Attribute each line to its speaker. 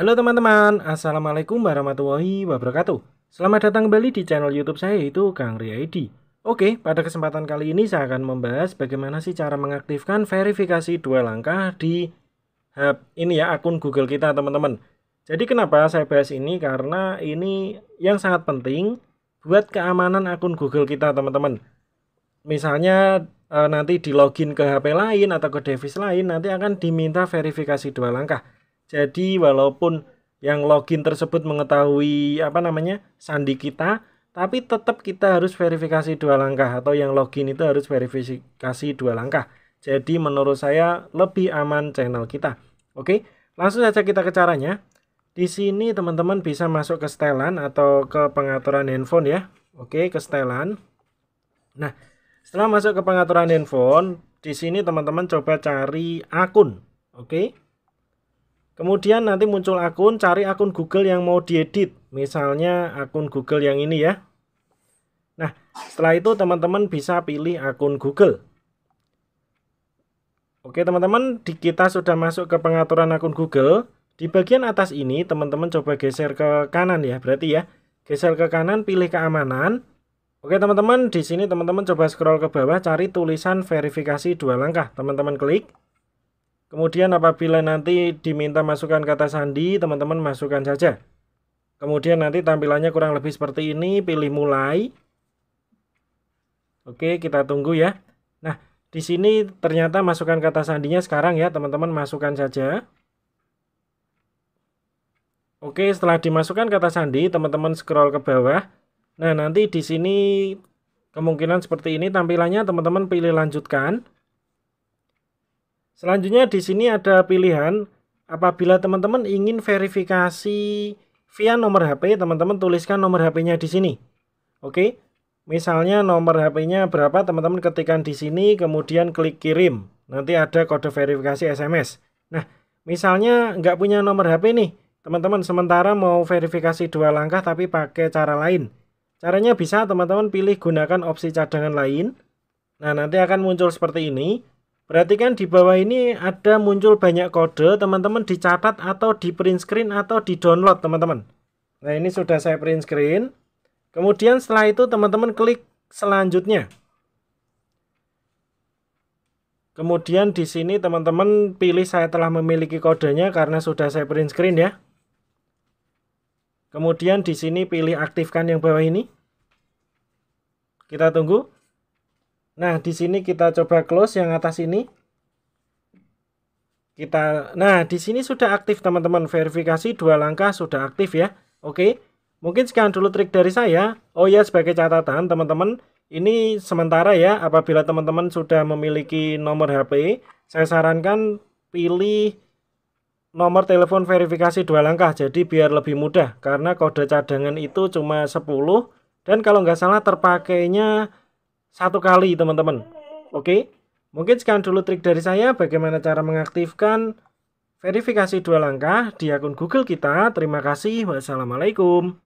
Speaker 1: Halo teman-teman, Assalamualaikum warahmatullahi wabarakatuh Selamat datang kembali di channel youtube saya yaitu Kang Riyadi Oke, pada kesempatan kali ini saya akan membahas bagaimana sih cara mengaktifkan verifikasi dua langkah di hub ini ya akun Google kita teman-teman Jadi kenapa saya bahas ini? Karena ini yang sangat penting buat keamanan akun Google kita teman-teman Misalnya eh, nanti di login ke HP lain atau ke device lain nanti akan diminta verifikasi dua langkah jadi walaupun yang login tersebut mengetahui apa namanya sandi kita, tapi tetap kita harus verifikasi dua langkah atau yang login itu harus verifikasi dua langkah. Jadi menurut saya lebih aman channel kita. Oke, langsung saja kita ke caranya. Di sini teman-teman bisa masuk ke setelan atau ke pengaturan handphone ya. Oke, ke setelan. Nah, setelah masuk ke pengaturan handphone, di sini teman-teman coba cari akun. Oke. Kemudian nanti muncul akun, cari akun Google yang mau diedit. Misalnya akun Google yang ini ya. Nah, setelah itu teman-teman bisa pilih akun Google. Oke teman-teman, kita sudah masuk ke pengaturan akun Google. Di bagian atas ini teman-teman coba geser ke kanan ya, berarti ya. Geser ke kanan, pilih keamanan. Oke teman-teman, di sini teman-teman coba scroll ke bawah, cari tulisan verifikasi dua langkah. Teman-teman klik. Kemudian apabila nanti diminta masukkan kata sandi, teman-teman masukkan saja. Kemudian nanti tampilannya kurang lebih seperti ini, pilih mulai. Oke, kita tunggu ya. Nah, di sini ternyata masukkan kata sandinya sekarang ya, teman-teman masukkan saja. Oke, setelah dimasukkan kata sandi, teman-teman scroll ke bawah. Nah, nanti di sini kemungkinan seperti ini tampilannya, teman-teman pilih lanjutkan. Selanjutnya di sini ada pilihan apabila teman-teman ingin verifikasi via nomor HP, teman-teman tuliskan nomor HP-nya di sini. Oke. Misalnya nomor HP-nya berapa, teman-teman ketikkan di sini kemudian klik kirim. Nanti ada kode verifikasi SMS. Nah, misalnya nggak punya nomor HP nih, teman-teman sementara mau verifikasi dua langkah tapi pakai cara lain. Caranya bisa teman-teman pilih gunakan opsi cadangan lain. Nah, nanti akan muncul seperti ini. Perhatikan di bawah ini ada muncul banyak kode, teman-teman dicatat atau di print screen atau di download, teman-teman. Nah, ini sudah saya print screen. Kemudian setelah itu teman-teman klik selanjutnya. Kemudian di sini teman-teman pilih saya telah memiliki kodenya karena sudah saya print screen ya. Kemudian di sini pilih aktifkan yang bawah ini. Kita tunggu. Nah, di sini kita coba close yang atas ini. Kita Nah, di sini sudah aktif teman-teman. Verifikasi dua langkah sudah aktif ya. Oke. Mungkin sekian dulu trik dari saya. Oh ya, sebagai catatan teman-teman, ini sementara ya apabila teman-teman sudah memiliki nomor HP, saya sarankan pilih nomor telepon verifikasi dua langkah jadi biar lebih mudah karena kode cadangan itu cuma 10 dan kalau nggak salah terpakainya satu kali teman-teman. Oke, mungkin sekian dulu trik dari saya bagaimana cara mengaktifkan verifikasi dua langkah di akun Google kita. Terima kasih. Wassalamualaikum.